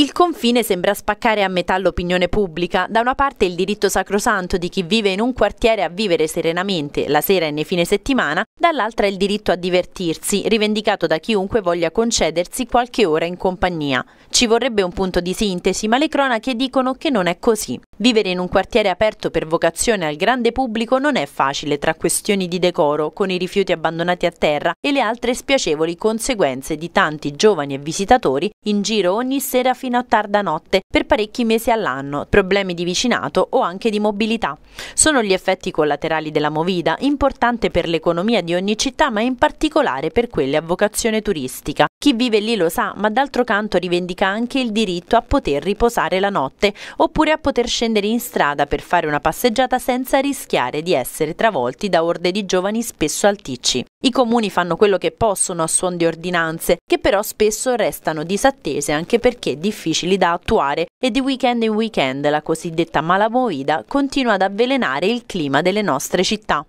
Il confine sembra spaccare a metà l'opinione pubblica. Da una parte il diritto sacrosanto di chi vive in un quartiere a vivere serenamente la sera e nei fine settimana, dall'altra il diritto a divertirsi, rivendicato da chiunque voglia concedersi qualche ora in compagnia. Ci vorrebbe un punto di sintesi, ma le cronache dicono che non è così. Vivere in un quartiere aperto per vocazione al grande pubblico non è facile tra questioni di decoro, con i rifiuti abbandonati a terra e le altre spiacevoli conseguenze di tanti giovani e visitatori in giro ogni sera fino a tarda notte per parecchi mesi all'anno, problemi di vicinato o anche di mobilità. Sono gli effetti collaterali della movida, importante per l'economia di ogni città ma in particolare per quelle a vocazione turistica. Chi vive lì lo sa, ma d'altro canto rivendica anche il diritto a poter riposare la notte oppure a poter scendere scendere in strada per fare una passeggiata senza rischiare di essere travolti da orde di giovani spesso alticci. I comuni fanno quello che possono a suon di ordinanze, che però spesso restano disattese anche perché difficili da attuare e di weekend in weekend la cosiddetta malamovida continua ad avvelenare il clima delle nostre città.